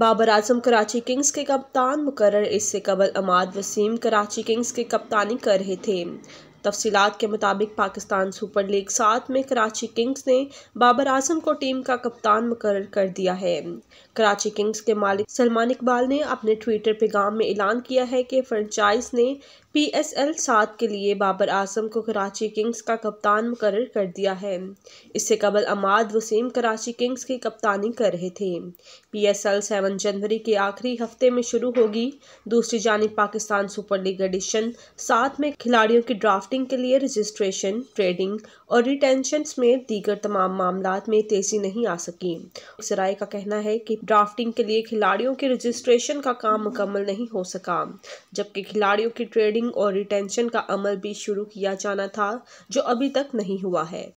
बाबर आजम Karachi Kings के कप्तान मुकर इससे कबल अमाद वसीम कराची किंग्स की कप्तानी कर रहे थे तफसीत के मुताबिक पाकिस्तान सुपर लीग सात में कराची किंग्स ने बाबर आजम को टीम का कप्तान मुकर कर दिया है कराची किंग्स के मालिक सलमान इकबाल ने अपने ट्विटर पैगाम में ऐलान किया है कि फ्रेंचाइज ने पीएसएल सात के लिए बाबर आजम को कराची किंग्स का कप्तान मुकर कर दिया है इससे कबल अमाद वसीम कराची किंग्स की कप्तानी कर रहे थे पीएसएल सेवन जनवरी के आखिरी हफ्ते में शुरू होगी दूसरी जानब पाकिस्तान सुपर लीग एडिशन साथ में खिलाड़ियों की ड्राफ्टिंग के लिए रजिस्ट्रेशन ट्रेडिंग और रिटेंशन समेत दीगर तमाम मामला में तेजी नहीं आ सकी सराय का कहना है कि ड्राफ्टिंग के लिए खिलाड़ियों के रजिस्ट्रेशन का काम मुकम्मल नहीं हो सका जबकि खिलाड़ियों की ट्रेडिंग रिकॉर्डिंग और रिटेंशन का अमल भी शुरू किया जाना था जो अभी तक नहीं हुआ है